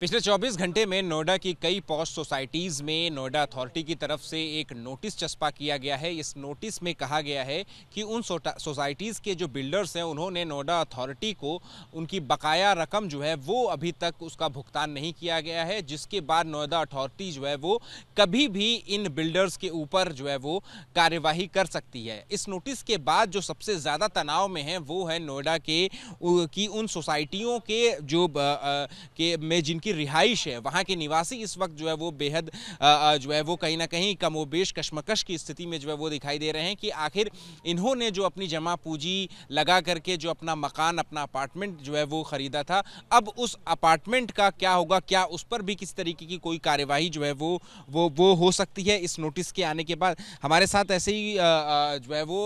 पिछले 24 घंटे में नोएडा की कई पॉस्ट सोसाइटीज़ में नोएडा अथॉरिटी की तरफ से एक नोटिस चस्पा किया गया है इस नोटिस में कहा गया है कि उन सोसाइटीज़ के जो बिल्डर्स हैं उन्होंने नोएडा अथॉरिटी को उनकी बकाया रकम जो है वो अभी तक उसका भुगतान नहीं किया गया है जिसके बाद नोएडा अथॉरिटी जो है वो कभी भी इन बिल्डर्स के ऊपर जो है वो कार्यवाही कर सकती है इस नोटिस के बाद जो सबसे ज़्यादा तनाव में है वो है नोएडा के की उन सोसाइटियों के जो के में जिनकी उनकी रिहाइश है वहाँ के निवासी इस वक्त जो है वो बेहद जो है वो कहीं ना कहीं कमोबेश बेश कशमकश की स्थिति में जो है वो दिखाई दे रहे हैं कि आखिर इन्होंने जो अपनी जमा पूंजी लगा करके जो अपना मकान अपना अपार्टमेंट जो है वो ख़रीदा था अब उस अपार्टमेंट का क्या होगा क्या उस पर भी किस तरीके की कोई कार्यवाही जो है वो वो वो हो सकती है इस नोटिस के आने के बाद हमारे साथ ऐसे ही जो है वो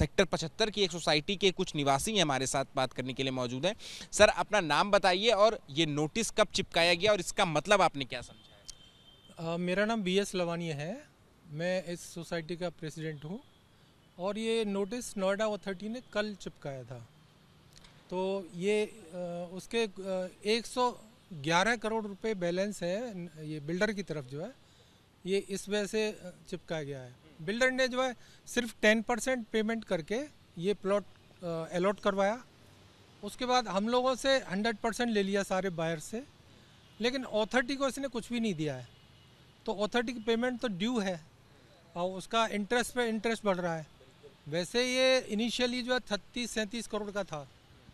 सेक्टर पचहत्तर की एक सोसाइटी के कुछ निवासी हैं हमारे साथ बात करने के लिए मौजूद हैं सर अपना नाम बताइए और ये नोटिस का कब चिपकाया गया और इसका मतलब आपने क्या समझा है मेरा नाम बी एस लवानिया है मैं इस सोसाइटी का प्रेसिडेंट हूँ और ये नोटिस नोएडा अथॉरिटी ने कल चिपकाया था तो ये आ, उसके एक सौ ग्यारह करोड़ रुपए बैलेंस है ये बिल्डर की तरफ जो है ये इस वजह से चिपकाया गया है बिल्डर ने जो है सिर्फ टेन परसेंट पेमेंट करके ये प्लॉट अलॉट करवाया उसके बाद हम लोगों से हंड्रेड परसेंट ले लिया सारे बायर से लेकिन ऑथरिटी को इसने कुछ भी नहीं दिया है तो ऑथर्टी की पेमेंट तो ड्यू है और उसका इंटरेस्ट पे इंटरेस्ट बढ़ रहा है वैसे ये इनिशियली जो है छत्तीस सैंतीस करोड़ का था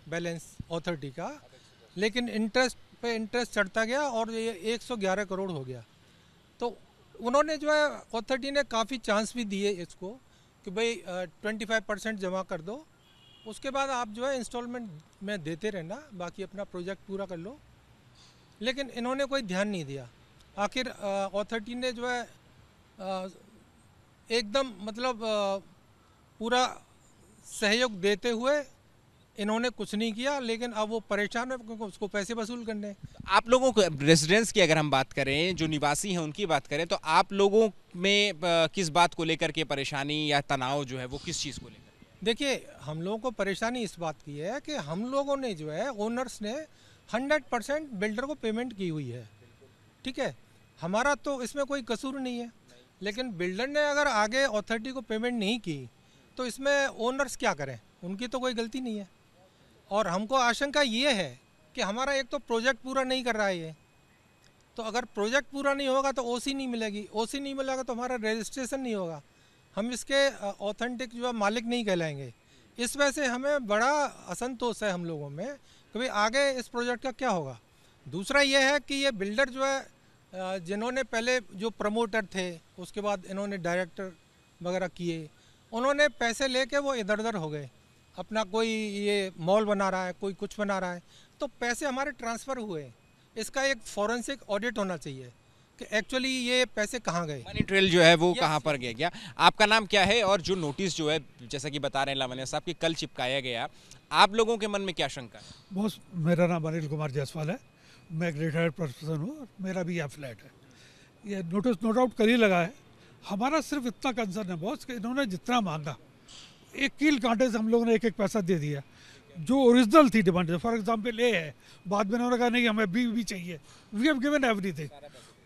बैलेंस ऑथर्टी का लेकिन इंटरेस्ट पे इंटरेस्ट चढ़ता गया और ये 111 करोड़ हो गया तो उन्होंने जो है ऑथरिटी ने काफ़ी चांस भी दिए इसको कि भाई ट्वेंटी फाइव परसेंट जमा कर दो उसके बाद आप जो है इंस्टॉलमेंट में देते रहना बाकी अपना प्रोजेक्ट पूरा कर लो लेकिन इन्होंने कोई ध्यान नहीं दिया आखिर ऑथोरिटी ने जो है एकदम मतलब आ, पूरा सहयोग देते हुए इन्होंने कुछ नहीं किया लेकिन अब वो परेशान है क्योंकि उसको पैसे वसूल करने आप लोगों को रेजिडेंस की अगर हम बात करें जो निवासी हैं उनकी बात करें तो आप लोगों में किस बात को लेकर के परेशानी या तनाव जो है वो किस चीज़ को लेकर देखिए हम लोगों को परेशानी इस बात की है कि हम लोगों ने जो है ओनर्स ने 100 परसेंट बिल्डर को पेमेंट की हुई है ठीक है हमारा तो इसमें कोई कसूर नहीं है लेकिन बिल्डर ने अगर आगे अथॉरिटी को पेमेंट नहीं की तो इसमें ओनर्स क्या करें उनकी तो कोई गलती नहीं है और हमको आशंका ये है कि हमारा एक तो प्रोजेक्ट पूरा नहीं कर रहा है ये तो अगर प्रोजेक्ट पूरा नहीं होगा तो ओसी नहीं मिलेगी ओसी नहीं मिलेगा तो हमारा रजिस्ट्रेशन नहीं होगा हम इसके ऑथेंटिक जो मालिक नहीं कहलाएंगे इस वजह से हमें बड़ा असंतोष है हम लोगों में कि भाई आगे इस प्रोजेक्ट का क्या होगा दूसरा ये है कि ये बिल्डर जो है जिन्होंने पहले जो प्रमोटर थे उसके बाद इन्होंने डायरेक्टर वगैरह किए उन्होंने पैसे लेके वो इधर उधर हो गए अपना कोई ये मॉल बना रहा है कोई कुछ बना रहा है तो पैसे हमारे ट्रांसफ़र हुए इसका एक फॉरेंसिक ऑडिट होना चाहिए एक्चुअली ये पैसे कहाँ गए मनी ट्रेल जो है वो कहाँ पर गया क्या आपका नाम क्या है और जो नोटिस जो है जैसा कि बता रहे हैं लावण्य साहब कि कल चिपकाया गया आप लोगों के मन में क्या शंका बॉस मेरा नाम अनिल कुमार जायसवाल है मैं एक रिटायर्ड प्रोफेसर हूँ मेरा भी यह फ्लैट है ये नोटिस नो डाउट कर ही लगा है हमारा सिर्फ इतना कंसर्न है बॉस कि इन्होंने जितना मांगा एक कील कांटे से हम लोगों ने एक एक पैसा दे दिया जो ओरिजिनल थी डिमांड फॉर एग्जाम्पल ए है बाद में उन्होंने कहा नहीं हमें बी भी चाहिए वी हैव गिवन एवरीथिंग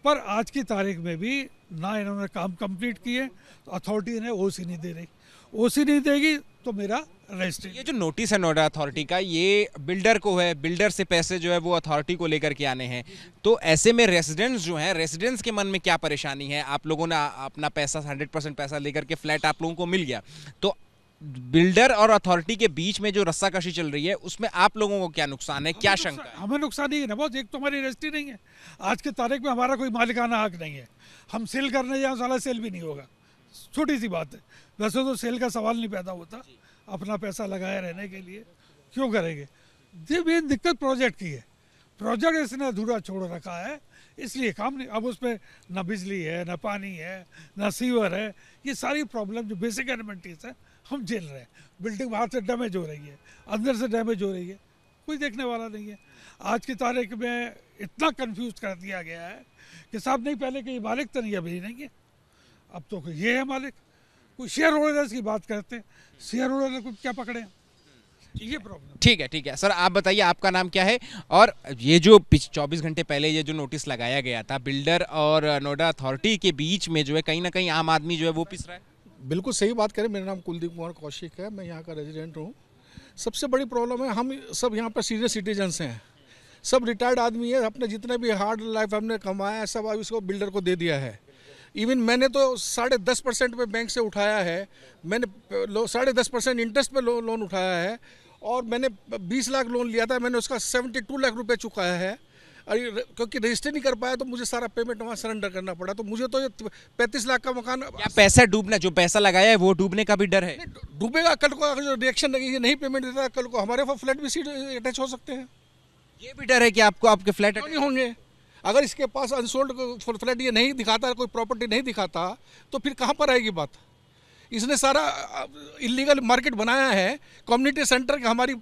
पर आज की तारीख में भी ना इन्होंने काम कंप्लीट किए तो अथॉरिटी ने ओ नहीं दे रही ओ नहीं देगी तो मेरा रजिस्टर ये जो नोटिस है नोएडा अथॉरिटी का ये बिल्डर को है बिल्डर से पैसे जो है वो अथॉरिटी को लेकर के आने हैं तो ऐसे में रेजिडेंट्स जो हैं रेजिडेंट्स के मन में क्या परेशानी है आप लोगों ने अपना पैसा हंड्रेड परसेंट पैसा लेकर के फ्लैट आप लोगों को मिल गया तो बिल्डर और अथॉरिटी के बीच में जो रस्साकशी चल रही है उसमें आप लोगों को क्या नुकसान है क्या शंका है? हमें नुकसान नहीं है ना बहुत एक तो हमारी रजिस्ट्री नहीं है आज की तारीख में हमारा कोई मालिकाना हक नहीं है हम सेल करने जाए साला सेल भी नहीं होगा छोटी सी बात है वैसे तो सेल का सवाल नहीं पैदा होता अपना पैसा लगाए रहने के लिए क्यों करेंगे ये मेन दिक्कत प्रोजेक्ट की है प्रोजेक्ट इसने अधूरा छोड़ रखा है इसलिए काम नहीं अब उसमें ना बिजली है ना पानी है ना सीवर है ये सारी प्रॉब्लम जो बेसिक एलिमेंटीज है हम झेल रहे हैं बिल्डिंग बाहर से डैमेज हो रही है अंदर से डैमेज हो रही है कोई देखने वाला नहीं है आज की तारीख में इतना कंफ्यूज कर दिया गया है कि साहब नहीं पहले कहीं मालिक तो नहीं अभी नहीं है अब तो ये है मालिक कोई शेयर होल्डर्स की बात करते हैं शेयर होल्डर को क्या पकड़े ये प्रॉब्लम ठीक है ठीक है सर आप बताइए आपका नाम क्या है और ये जो चौबीस घंटे पहले ये जो नोटिस लगाया गया था बिल्डर और नोएडा अथॉरिटी के बीच में जो है कहीं ना कहीं आम आदमी जो है वो पिस रहा है बिल्कुल सही बात करें मेरा नाम कुलदीप कुमार कौशिक है मैं यहाँ का रेजिडेंट हूँ सबसे बड़ी प्रॉब्लम है हम सब यहाँ पर सीनियर सिटीजन्स हैं सब रिटायर्ड आदमी है अपने जितने भी हार्ड लाइफ हमने कमाया है सब उसको बिल्डर को दे दिया है इवन मैंने तो साढ़े दस परसेंट पर बैंक से उठाया है मैंने साढ़े दस परसेंट इंटरेस्ट पे लो, लोन उठाया है और मैंने बीस लाख लोन लिया था मैंने उसका सेवेंटी टू लाख रुपये चुकाया है अरे क्योंकि रजिस्टर नहीं कर पाया तो मुझे सारा पेमेंट वहाँ सरेंडर करना पड़ा तो मुझे तो ये पैंतीस लाख का मकान पैसा डूबना जो पैसा लगाया है वो डूबने का भी डर है डूबेगा कल को अगर जो रिएक्शन लगेगी नहीं पेमेंट देता कल को हमारे वहाँ फ्लैट भी सीट अटैच हो सकते हैं ये भी डर है कि आपको आपके फ्लैट नहीं होंगे अगर इसके पास अनसोल्ड फ्लैट ये नहीं दिखाता कोई प्रॉपर्टी नहीं दिखाता तो फिर कहाँ पर आएगी बात इसने सारा इलीगल मार्केट बनाया है कम्युनिटी सेंटर का हमारी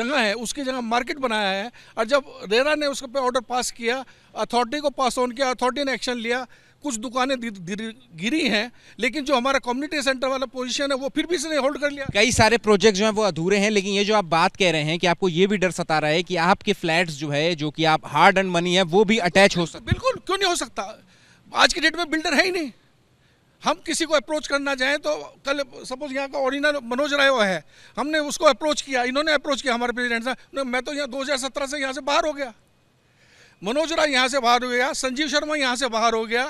जगह है उसकी जगह मार्केट बनाया है और जब रेरा ने उसके पे ऑर्डर पास किया अथॉरिटी को पास ऑन किया अथॉरिटी ने एक्शन लिया कुछ दुकानें गिरी हैं लेकिन जो हमारा कम्युनिटी सेंटर वाला पोजीशन है वो फिर भी इसने होल्ड कर लिया कई सारे प्रोजेक्ट जो हैं वो अधूरे हैं लेकिन ये जो आप बात कह रहे हैं कि आपको ये भी डर सता रहा है कि आपके फ्लैट्स जो है जो कि आप हार्ड एंड मनी है वो भी अटैच हो सकता बिल्कुल क्यों नहीं हो सकता आज के डेट में बिल्डर है ही नहीं हम किसी को अप्रोच करना चाहें तो कल सपोज यहाँ का ओरिजिनल मनोज राय है हमने उसको अप्रोच किया इन्होंने अप्रोच किया हमारे प्रेसिडेंट साहब मैं तो यहाँ दो से यहाँ से बाहर हो गया मनोज राय यहाँ से बाहर हो गया संजीव शर्मा यहाँ से बाहर हो गया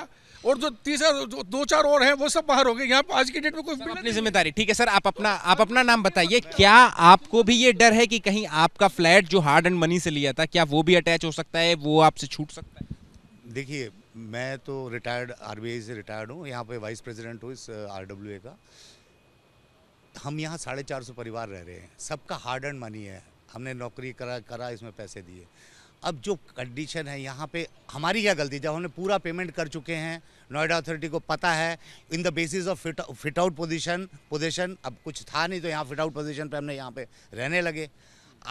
और जो तीसरा दो चार और हैं वो सब बाहर हो गए यहाँ आज की डेट में कोई अपनी जिम्मेदारी ठीक है सर आप अपना आप अपना नाम बताइए क्या आपको भी ये डर है कि कहीं आपका फ्लैट जो हार्ड एंड मनी से लिया था क्या वो भी अटैच हो सकता है वो आपसे छूट सकता है देखिए मैं तो रिटायर्ड आर से रिटायर्ड हूँ यहाँ पे वाइस प्रेसिडेंट हूँ इस आर uh, का हम यहाँ साढ़े चार सौ परिवार रह रहे हैं सबका हार्ड एंड मनी है हमने नौकरी करा करा इसमें पैसे दिए अब जो कंडीशन है यहाँ पे हमारी क्या गलती जब हमने पूरा पेमेंट कर चुके हैं नोएडा अथॉरिटी को पता है in the basis of fit fit out position position अब कुछ था नहीं तो यहाँ फिट आउट पोजिशन पर हमने यहाँ पर रहने लगे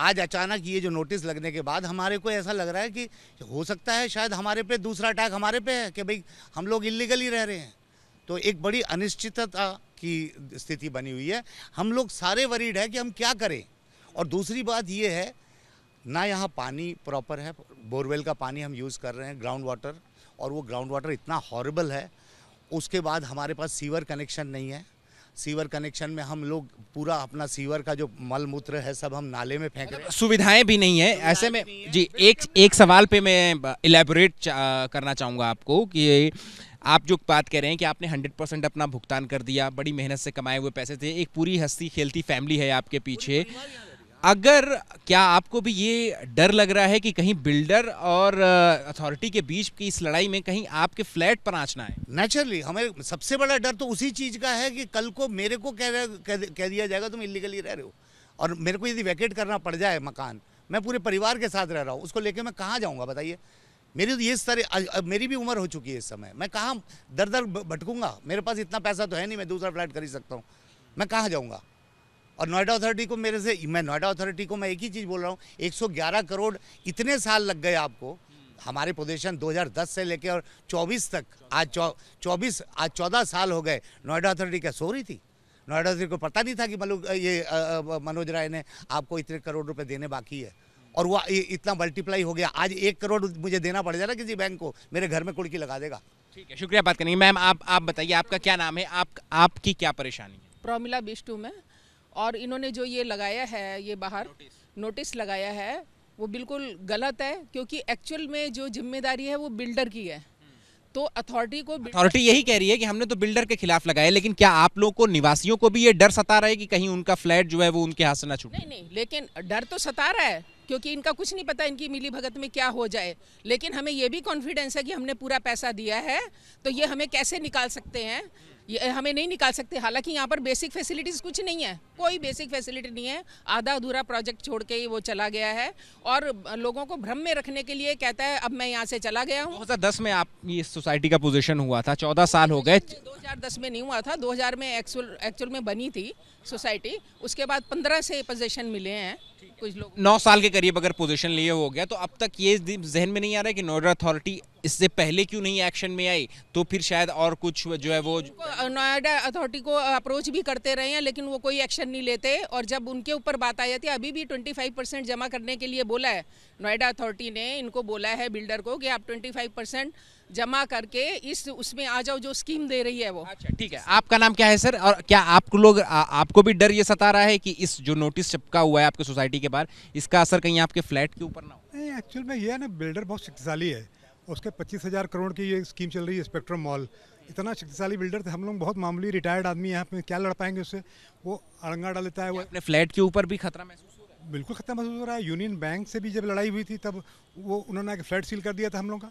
आज अचानक ये जो नोटिस लगने के बाद हमारे को ऐसा लग रहा है कि हो सकता है शायद हमारे पे दूसरा अटैक हमारे पे है कि भाई हम लोग इलीगली रह रहे हैं तो एक बड़ी अनिश्चितता की स्थिति बनी हुई है हम लोग सारे वरीड है कि हम क्या करें और दूसरी बात ये है ना यहाँ पानी प्रॉपर है बोरवेल का पानी हम यूज़ कर रहे हैं ग्राउंड वाटर और वो ग्राउंड वाटर इतना हॉरेबल है उसके बाद हमारे पास सीवर कनेक्शन नहीं है सीवर कनेक्शन में हम लोग पूरा अपना सीवर का जो मल मूत्र है सब हम नाले में फेंक रहे हैं सुविधाएं भी नहीं है ऐसे में जी एक एक सवाल पे मैं इलेबोरेट करना चाहूँगा आपको कि आप जो बात कह रहे हैं कि आपने 100 परसेंट अपना भुगतान कर दिया बड़ी मेहनत से कमाए हुए पैसे थे एक पूरी हस्ती खेलती फैमिली है आपके पीछे अगर क्या आपको भी ये डर लग रहा है कि कहीं बिल्डर और अथॉरिटी के बीच की इस लड़ाई में कहीं आपके फ्लैट पर आँचना है नेचुरली हमें सबसे बड़ा डर तो उसी चीज़ का है कि कल को मेरे को कह कह दिया जाएगा तुम इलीगली रह रहे हो और मेरे को यदि वैकेट करना पड़ जाए मकान मैं पूरे परिवार के साथ रह रहा हूँ उसको लेके मैं कहाँ जाऊँगा बताइए मेरी तो ये सारे मेरी भी उम्र हो चुकी है इस समय मैं कहाँ दर दर भटकूंगा मेरे पास इतना पैसा तो है नहीं मैं दूसरा फ्लैट खरीद सकता हूँ मैं कहाँ जाऊँगा और नोएडा अथॉरिटी को मेरे से मैं नोएडा अथॉरिटी को मैं एक ही चीज़ बोल रहा हूँ 111 करोड़ इतने साल लग गए आपको हमारे प्रदूषण 2010 से लेकर और 24 तक आज चौबीस 24 आज चौदह साल हो गए नोएडा अथॉरिटी क्या सो रही थी नोएडा अथॉरिटी को पता नहीं था कि मनु ये मनोज राय ने आपको इतने करोड़ रुपए देने बाकी है और वह इतना मल्टीप्लाई हो गया आज एक करोड़ मुझे देना पड़ जाएगा किसी बैंक को मेरे घर में कुड़की लगा देगा ठीक है शुक्रिया बात करेंगे मैम आप आप बताइए आपका क्या नाम है आप आपकी क्या परेशानी है प्रोमिला बिस्टू में और इन्होंने जो ये लगाया है ये बाहर नोटिस, नोटिस लगाया है वो बिल्कुल गलत है क्योंकि एक्चुअल में जो जिम्मेदारी है वो बिल्डर की है तो अथॉरिटी को अथॉरिटी यही कह रही है कि हमने तो बिल्डर के खिलाफ लगाया लेकिन क्या आप लोगों को निवासियों को भी ये डर सता रहा है कि कहीं उनका फ्लैट जो है वो उनके हाथ से ना छूटे नहीं नहीं लेकिन डर तो सता रहा है क्योंकि इनका कुछ नहीं पता इनकी मिली भगत में क्या हो जाए लेकिन हमें ये भी कॉन्फिडेंस है कि हमने पूरा पैसा दिया है तो ये हमें कैसे निकाल सकते हैं ये हमें नहीं निकाल सकते हालांकि यहाँ पर बेसिक फैसिलिटीज़ कुछ नहीं है कोई बेसिक फैसिलिटी नहीं है आधा अधूरा प्रोजेक्ट छोड़ के ही वो चला गया है और लोगों को भ्रम में रखने के लिए कहता है अब मैं यहाँ से चला गया हूँ दो में आप ये सोसाइटी का पोजिशन हुआ था चौदह साल हो गए दो में नहीं हुआ था दो में एक्चुअल में बनी थी सोसाइटी उसके बाद पंद्रह से पोजिशन मिले हैं कुछ लोग नौ साल के करीब अगर पोजीशन लिए हो गया तो अब तक ये जहन में नहीं आ रहा है कि नोएडा अथॉरिटी इससे पहले क्यों नहीं एक्शन में आई तो फिर शायद और कुछ जो है वो नोएडा अथॉरिटी को अप्रोच भी करते रहे हैं लेकिन वो कोई एक्शन नहीं लेते और जब उनके ऊपर बात आ जाती है अभी भी 25 परसेंट जमा करने के लिए बोला है नोएडा अथॉरिटी ने इनको बोला है बिल्डर को कि आप 25 परसेंट जमा करके इस उसमें आ जाओ जो स्कीम दे रही है वो अच्छा ठीक है आपका नाम क्या है सर और क्या आप लोग आ, आपको भी डर ये सता रहा है कि इस जो नोटिस चिपका हुआ है आपके सोसाइटी के बाहर इसका असर कहीं आपके फ्लैट के ऊपर ना हो नहीं एक्चुअल में ये है ना बिल्डर बहुत शक्तिशाली है उसके पच्चीस हज़ार करोड़ की ये स्कीम चल रही है स्पेक्ट्रम मॉल इतना शक्तिशाली बिल्डर थे हम लोग बहुत मामूली रिटायर्ड आदमी यहाँ पे क्या लड़ पाएंगे उससे वो अड़ंगा डाल देता है वो अपने फ्लैट के ऊपर भी खतरा महसूस हो रहा है बिल्कुल खतरा महसूस हो रहा है यूनियन बैंक से भी जब लड़ाई हुई थी तब वो उन्होंने फ्लैट सील कर दिया था हम लोग का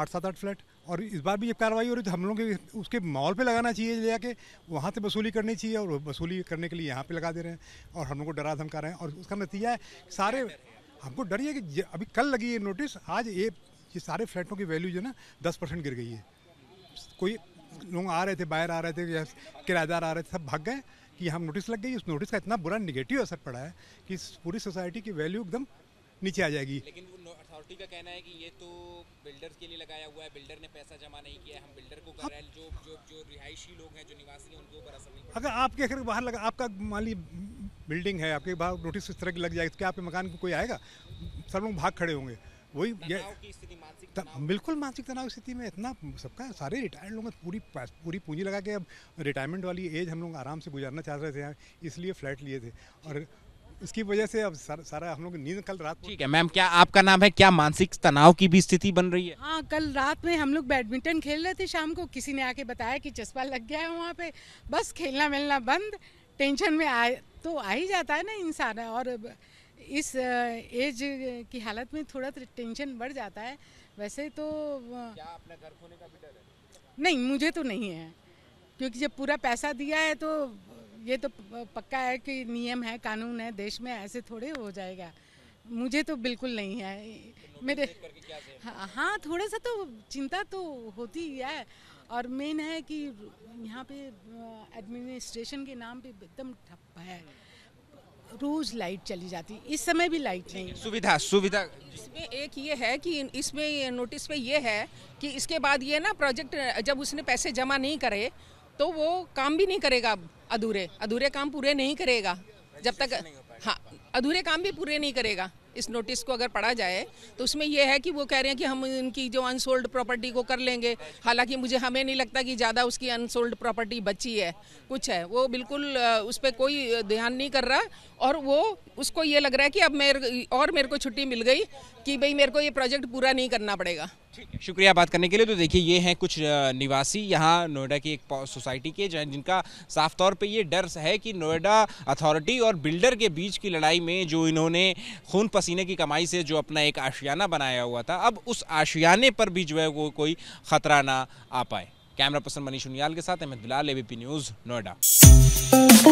आठ सात आठ फ्लैट और इस बार भी जब कार्रवाई हो रही है तो हम लोग उसके मॉल पे लगाना चाहिए ले जाके वहाँ से वसूली करनी चाहिए और वसूली करने के लिए यहाँ पे लगा दे रहे हैं और हम लोग को डरा धमका रहे हैं और उसका नतीजा है सारे हमको डर ये कि अभी कल लगी ये नोटिस आज ये ये सारे फ्लैटों की वैल्यू जो है ना दस परसेंट गिर गई है कोई लोग आ रहे थे बाहर आ रहे थे या किराएदार आ रहे थे सब भाग गए कि हम नोटिस लग गई उस नोटिस का इतना बुरा निगेटिव असर पड़ा है कि पूरी सोसाइटी की वैल्यू एकदम नीचे आ जाएगी लेकिन वो अथॉरिटी का कहना है कि ये तो बिल्डर्स के लिए लगाया हुआ है बिल्डर ने पैसा जमा नहीं किया है हम बिल्डर को कर रहे हैं जो जो जो रिहायशी लोग हैं जो निवासी हैं उनके ऊपर असर नहीं अगर आपके अगर बाहर लगा आपका माली बिल्डिंग है आपके बाहर नोटिस इस तरह की लग जाएगी क्या आपके मकान को कोई आएगा सब लोग भाग खड़े होंगे वही मानसिक बिल्कुल मानसिक तनाव की स्थिति में इतना सबका सारे रिटायर्ड लोग पूरी पूरी पूंजी लगा के अब रिटायरमेंट वाली एज हम लोग आराम से गुजारना चाह रहे थे इसलिए फ्लैट लिए थे और इसकी वजह से अब सारा, सारा हम लोग नींद कल रात ठीक है मैम क्या आपका नाम है क्या मानसिक तनाव की भी स्थिति बन रही है हाँ कल रात में हम लोग बैडमिंटन खेल रहे थे शाम को किसी ने आके बताया कि चस्पा लग गया है वहाँ पे बस खेलना मिलना बंद टेंशन में आ तो आ ही जाता है ना इंसान और इस एज की हालत में थोड़ा तो टेंशन बढ़ जाता है वैसे तो क्या अपना घर खोने का नहीं मुझे तो नहीं है क्योंकि जब पूरा पैसा दिया है तो ये तो पक्का है कि नियम है कानून है देश में ऐसे थोड़े हो जाएगा मुझे तो बिल्कुल नहीं है मेरे हाँ, हाँ थोड़ा सा तो चिंता तो होती ही है और मेन है कि यहाँ पे एडमिनिस्ट्रेशन के नाम पे एकदम ठप्प है रोज लाइट चली जाती इस समय भी लाइट नहीं सुविधा सुविधा इसमें एक ये है कि इसमें नोटिस में ये है कि इसके बाद ये ना प्रोजेक्ट जब उसने पैसे जमा नहीं करे तो वो काम भी नहीं करेगा अधूरे अधूरे काम पूरे नहीं करेगा जब तक हाँ अधूरे काम भी पूरे नहीं करेगा इस नोटिस को अगर पढ़ा जाए तो उसमें यह है कि वो कह रहे हैं कि हम इनकी जो अनसोल्ड प्रॉपर्टी को कर लेंगे हालांकि मुझे हमें नहीं लगता कि ज़्यादा उसकी अनसोल्ड प्रॉपर्टी बची है कुछ है वो बिल्कुल उस पर कोई ध्यान नहीं कर रहा और वो उसको ये लग रहा है कि अब मेरे और मेरे को छुट्टी मिल गई कि भाई मेरे को ये प्रोजेक्ट पूरा नहीं करना पड़ेगा शुक्रिया बात करने के लिए तो देखिए ये हैं कुछ निवासी यहाँ नोएडा की एक सोसाइटी के जिनका साफ तौर पे ये डर है कि नोएडा अथॉरिटी और बिल्डर के बीच की लड़ाई में जो इन्होंने खून पसीने की कमाई से जो अपना एक आशियाना बनाया हुआ था अब उस आशियाने पर भी जो है वो कोई ख़तरा ना आ पाए कैमरा पर्सन मनीष उनियाल के साथ अहमद बिलाल ए न्यूज़ नोएडा